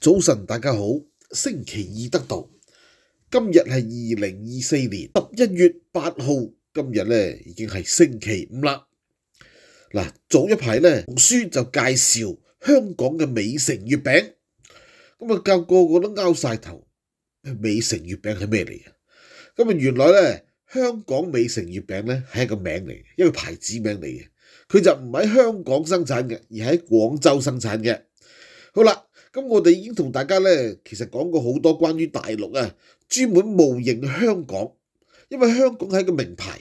早晨，大家好。星期二得到，今日系二零二四年十一月八号。今日咧已经系星期五啦。嗱，早一排咧，书就介绍香港嘅美城月饼，咁啊，教个个都拗晒头。美城月饼系咩嚟嘅？咁啊，原来咧，香港美城月饼咧系一个名嚟，一个牌子名嚟嘅。佢就唔喺香港生产嘅，而喺广州生产嘅。好啦。咁我哋已經同大家咧，其實講過好多關於大陸啊，專門模型香港，因為香港一個名牌，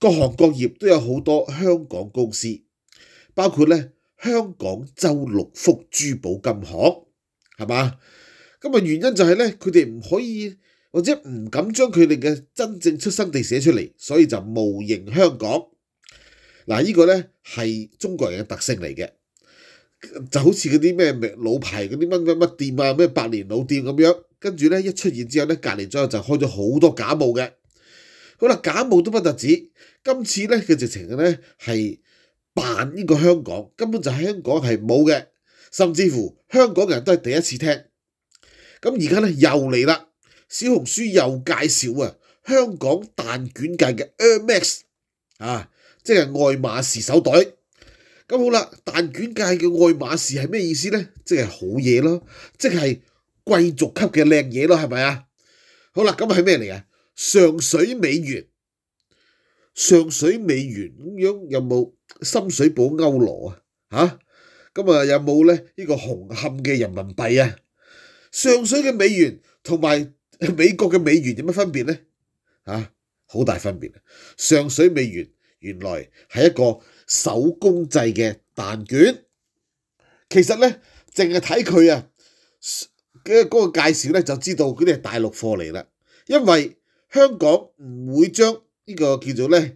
各行各業都有好多香港公司，包括咧香港周六福珠寶金行，係嘛？咁啊原因就係咧，佢哋唔可以或者唔敢將佢哋嘅真正出生地寫出嚟，所以就模型香港。嗱，呢個咧係中國人嘅特性嚟嘅。就好似嗰啲咩老牌嗰啲乜乜乜店啊，咩百年老店咁樣，跟住呢，一出現之後呢，隔年左右就開咗好多假冒嘅。好啦，假冒都不特止，今次呢，佢直情嘅係扮呢個香港，根本就喺香港係冇嘅，甚至乎香港人都係第一次聽。咁而家呢，又嚟啦，小紅書又介紹啊，香港蛋卷界嘅 Air Max 啊，即係愛馬仕手袋。咁好啦，蛋卷界嘅爱马仕系咩意思呢？即系好嘢咯，即系贵族级嘅靓嘢咯，系咪啊？好啦，咁系咩嚟啊？上水美元，上水美元咁样有冇深水埗欧罗啊？吓，咁啊有冇咧？呢个红磡嘅人民币啊？上水嘅美元同埋美国嘅美元点样分别呢？嚇，好大分别啊！上水美元原来系一个。手工制嘅蛋卷，其实呢，净系睇佢啊嘅嗰个介绍呢，就知道嗰啲系大陆货嚟啦。因为香港唔会将呢个叫做呢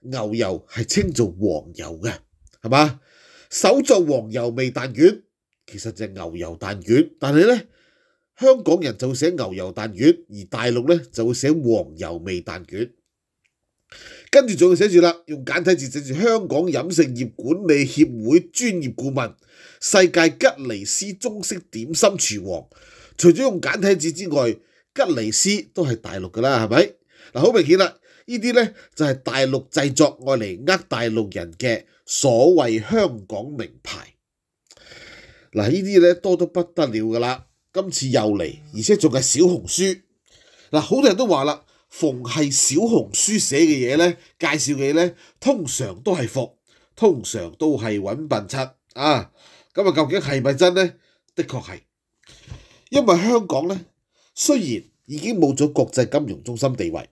牛油系称做黄油嘅，系嘛？手作黄油味蛋卷，其实就牛油蛋卷，但系呢。香港人就写牛油蛋卷，而大陆呢就会写黄油味蛋卷。跟住仲要寫住啦，用簡體字寫住香港飲食業管理協會專業顧問、世界吉尼斯中式點心廚王。除咗用簡體字之外，吉尼斯都係大陸噶啦，係咪？嗱，好明顯啦，呢啲呢就係大陸製作，愛嚟呃大陸人嘅所謂香港名牌。嗱，呢啲呢多得不得了噶啦，今次又嚟，而且仲係小紅書。嗱，好多人都話啦。逢係小紅書寫嘅嘢咧，介紹嘅嘢咧，通常都係服，通常都係揾笨七啊！咁啊，究竟係咪真咧？的確係，因為香港咧雖然已經冇咗國際金融中心地位，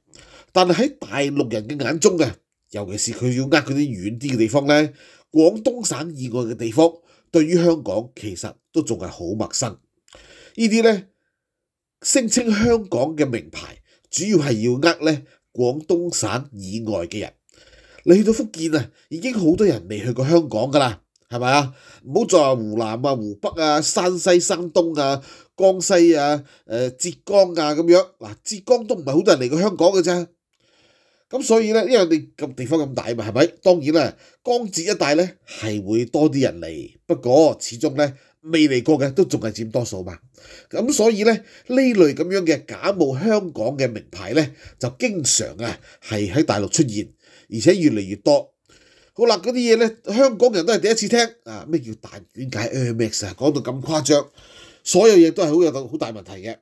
但係喺大陸人嘅眼中啊，尤其是佢要呃嗰啲遠啲嘅地方咧，廣東省以外嘅地方，對於香港其實都仲係好陌生。呢啲咧聲稱香港嘅名牌。主要係要呃咧廣東省以外嘅人，你去到福建啊，已經好多人未去過香港噶啦，係咪啊？唔好再話湖南啊、湖北啊、山西、山東啊、江西啊、誒浙江啊咁樣，嗱浙江都唔係好多人嚟過香港㗎啫。咁所以咧，因為你咁地方咁大嘛，係咪？當然啦，江浙一帶咧係會多啲人嚟，不過始終咧未嚟過嘅都仲係佔多數嘛。咁所以咧呢類咁樣嘅假冒香港嘅名牌咧，就經常啊係喺大陸出現，而且越嚟越多。好啦，嗰啲嘢咧，香港人都係第一次聽啊，咩叫大？軟解 Air Max 啊，講到咁誇張，所有嘢都係好有好大問題嘅。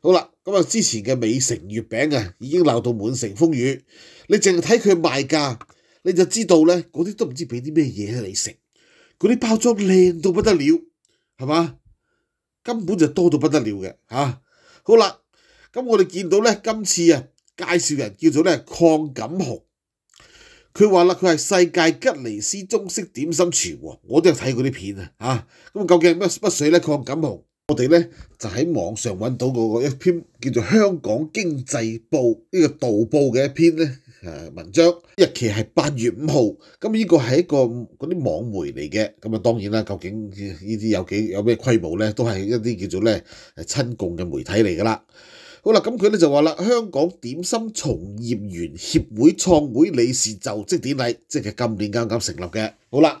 好啦，咁啊，之前嘅美城月餅啊，已經鬧到滿城風雨。你淨睇佢賣價，你就知道咧，嗰啲都唔知俾啲咩嘢你食。嗰啲包裝靚到不得了，係嘛？根本就多到不得了嘅嚇。好啦，咁我哋見到咧，今次啊，介紹人叫做咧抗錦紅。佢話啦，佢係世界吉尼斯中式點心廚王。我都有睇嗰啲片啊，嚇。咁究竟乜乜水咧？抗錦紅？我哋咧就喺网上揾到嗰个一篇叫做《香港经济报》呢个盗报嘅一篇咧诶文章，日期系八月五号。咁呢个系一个嗰啲网媒嚟嘅。咁啊，当然啦，究竟呢啲有几有咩规模咧，都系一啲叫做咧亲共嘅媒体嚟噶啦。好啦，咁佢咧就话啦，香港点心从业员协会创会理事就职典礼，即系今年啱啱成立嘅。好啦。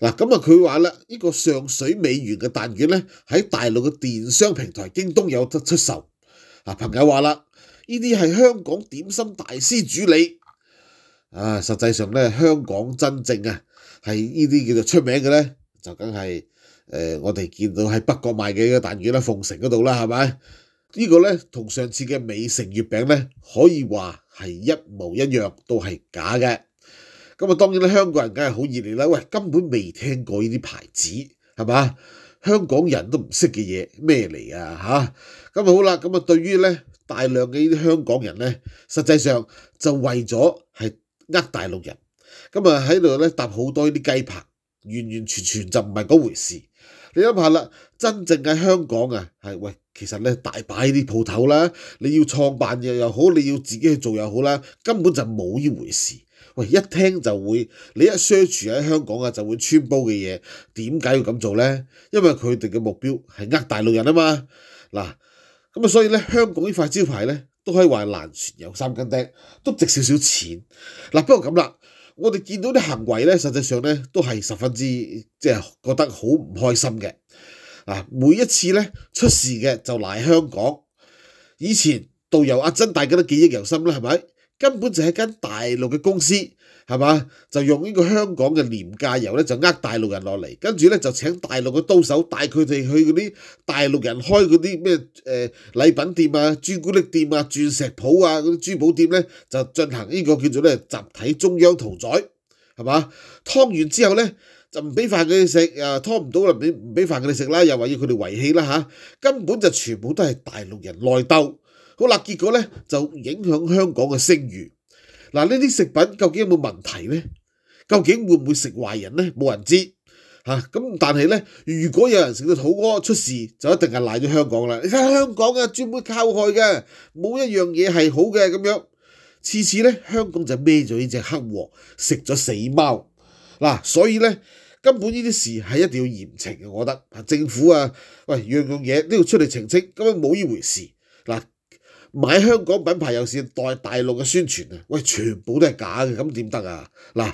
嗱，咁啊佢話咧，呢個上水美元嘅蛋卷咧，喺大陸嘅電商平台京東有得出售。啊，朋友話啦，呢啲係香港點心大師主理。啊，實際上咧，香港真正啊係呢啲叫做出名嘅咧，就梗係誒我哋見到喺北國賣嘅蛋卷啦，鳳城嗰度啦，係咪？呢個咧同上次嘅美誠月餅咧，可以話係一模一樣，都係假嘅。咁啊，當然咧，香港人梗係好熱烈啦。喂，根本未聽過呢啲牌子，係嘛？香港人都唔識嘅嘢咩嚟啊？嚇！咁啊，好啦，咁啊，對於咧大量嘅呢啲香港人咧，實際上就為咗係呃大陸人。咁啊，喺度咧搭好多呢啲雞棚，完完全全就唔係嗰回事。你諗下啦，真正喺香港啊，係喂，其實咧大擺呢啲鋪頭啦，你要創辦嘅又好，你要自己去做又好啦，根本就冇呢回事。喂，一聽就會，你一 search 喺香港啊，就會穿煲嘅嘢，點解要咁做呢？因為佢哋嘅目標係呃大陸人啊嘛。嗱，咁啊，所以咧，香港呢塊招牌咧，都可以話難船有三斤釘，都值少少錢。嗱，不過咁啦，我哋見到啲行為咧，實際上咧都係十分之即係覺得好唔開心嘅。嗱，每一次咧出事嘅就賴香港。以前導遊阿珍，大家都記憶猶新啦，係咪？根本就係間大陸嘅公司，係嘛？就用呢個香港嘅廉價油咧，就呃大陸人落嚟，跟住咧就請大陸嘅刀手帶佢哋去嗰啲大陸人開嗰啲咩誒禮品店啊、朱古力店啊、鑽石鋪啊、嗰啲珠寶店咧，就進行呢個叫做咧集體中央屠宰，係嘛？劏完之後咧就唔俾飯佢哋食，啊拖唔到啦，唔俾飯佢哋食啦，又話要佢哋遺棄啦嚇，根本就全部都係大陸人內鬥。好嗱，結果咧就影響香港嘅聲譽。嗱，呢啲食品究竟有冇問題呢？究竟會唔會食壞人呢？冇人知嚇。咁但係呢，如果有人食到肚屙出事，就一定係賴咗香港啦。你睇下香港啊，專門靠害嘅，冇一樣嘢係好嘅咁樣。次次呢，香港就孭咗呢只黑鍋，食咗死貓。嗱，所以呢。根本呢啲事係一定要嚴懲嘅，我覺得。政府啊，喂，樣樣嘢都要出嚟澄清，根本冇呢回事嗱。买香港品牌又是代大陆嘅宣传啊，喂，全部都系假嘅，咁点得啊？嗱，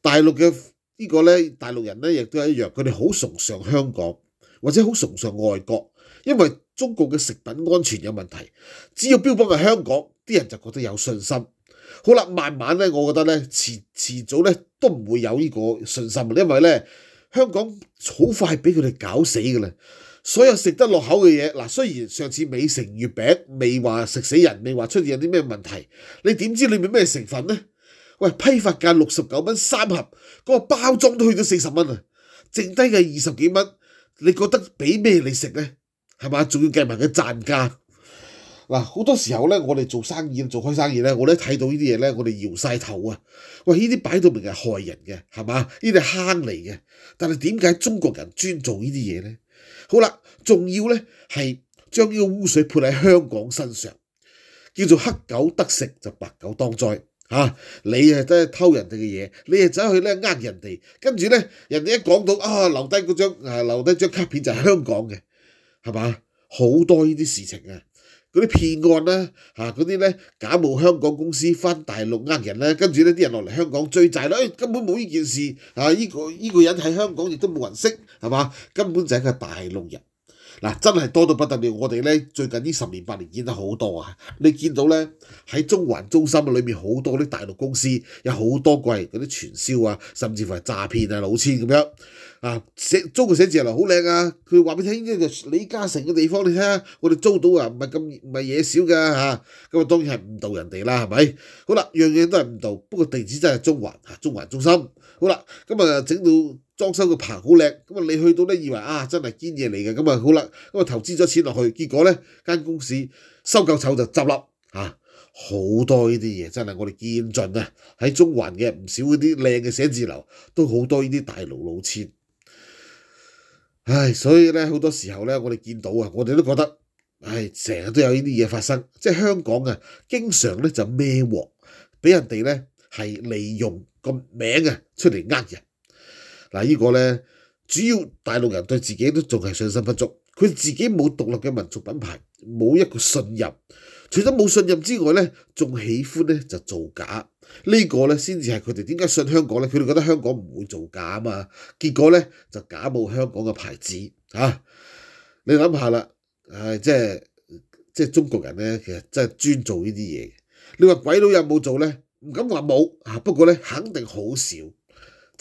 大陆嘅呢个咧，大陆人咧亦都系一样，佢哋好崇尚香港或者好崇尚外国，因为中国嘅食品安全有问题，只要标榜系香港，啲人就觉得有信心。好啦，慢慢咧，我觉得咧，迟迟早咧都唔会有呢个信心，因为咧香港好快俾佢哋搞死嘅啦。所有食得落口嘅嘢，嗱，雖然上次美成月餅未話食死人，未話出現有啲咩問題，你點知裏面咩成分呢？喂，批發價六十九蚊三盒，嗰個包裝都去咗四十蚊啊，剩低嘅二十幾蚊，你覺得俾咩你食呢？係嘛？仲要計埋佢賺價。嗱，好多時候咧，我哋做生意做開生意咧，我咧睇到呢啲嘢咧，我哋搖晒頭啊！喂，呢啲擺到明係害人嘅，係嘛？呢啲坑嚟嘅，但係點解中國人專做呢啲嘢呢？好啦，仲要咧系将呢个污水泼喺香港身上，叫做黑狗得食就白狗当灾嚇。你啊真系偷人哋嘅嘢，你啊走去咧呃人哋，跟住咧人哋一讲到啊留低嗰张啊留低张卡片就係香港嘅，係嘛？好多呢啲事情啊！嗰啲騙案啦，嚇嗰啲咧假冒香港公司翻大陸呃人咧，跟住咧啲人落嚟香港追債啦，根本冇呢件事，啊依個依個人喺香港亦都冇人識，係嘛？根本就係個大陸人。嗱，真係多到不得了，我哋咧最近呢十年八年建得好多啊！你見到咧喺中環中心裏面，好多啲大陸公司，有好多季嗰啲傳銷啊，甚至乎係詐騙啊、老千咁樣啊。寫中國寫字樓好靚啊，佢話俾你聽呢個李嘉誠嘅地方，你睇下，我哋租到啊，唔係咁唔係嘢少㗎嚇。咁啊當然係誤導人哋啦，係咪？好啦，樣樣都係誤導，不過地址真係中環啊，中環中心。好啦，咁啊整到。裝修個棚好靚，咁啊你去到咧以為啊真係堅嘢嚟嘅，咁啊好啦，咁啊投資咗錢落去，結果呢間公司收夠籌就執笠嚇，好多呢啲嘢真係我哋見盡啊！喺中環嘅唔少嗰啲靚嘅寫字樓都好多呢啲大老老千，唉，所以呢，好多時候呢，我哋見到啊，我哋都覺得唉，成日都有呢啲嘢發生，即係香港啊，經常呢就孭鑊俾人哋呢係利用個名啊出嚟呃人。嗱，依個咧，主要大陸人對自己都仲係信心不足，佢自己冇獨立嘅民族品牌，冇一個信任。除咗冇信任之外咧，仲喜歡咧就造假。呢個咧先至係佢哋點解信香港咧？佢哋覺得香港唔會造假啊嘛。結果咧就假冒香港嘅牌子嚇。你諗下啦，唉，即係即係中國人咧，其實真係專做呢啲嘢。你話鬼佬有冇做咧？唔敢話冇不過咧肯定好少。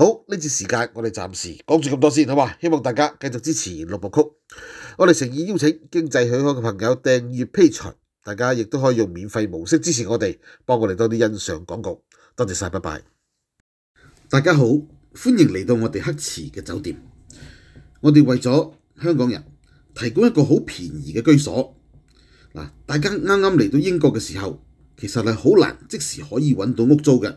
好呢次时间，我哋暂时讲住咁多先，好嘛？希望大家继续支持《六部曲》。我哋诚意邀请经济许可嘅朋友订阅披群，大家亦都可以用免费模式支持我哋，帮我哋多啲欣赏广告。多谢晒，拜拜。大家好，欢迎嚟到我哋黑池嘅酒店。我哋为咗香港人提供一个好便宜嘅居所。嗱，大家啱啱嚟到英国嘅时候，其实系好难即时可以揾到屋租嘅。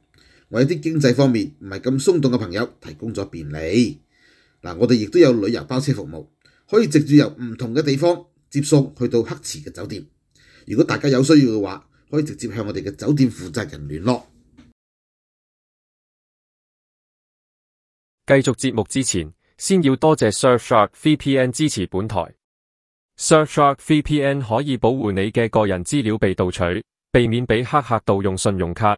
为啲经济方面唔系咁松动嘅朋友提供咗便利。嗱，我哋亦都有旅游包车服务，可以直接由唔同嘅地方接送去到黑池嘅酒店。如果大家有需要嘅话，可以直接向我哋嘅酒店负责人联络。继续节目之前，先要多谢 Surfshark VPN 支持本台。Surfshark VPN 可以保护你嘅个人资料被盗取，避免俾黑客盗用信用卡。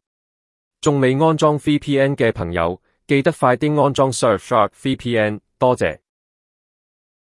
仲未安装 VPN 嘅朋友，记得快啲安装 Surfshark VPN，多谢。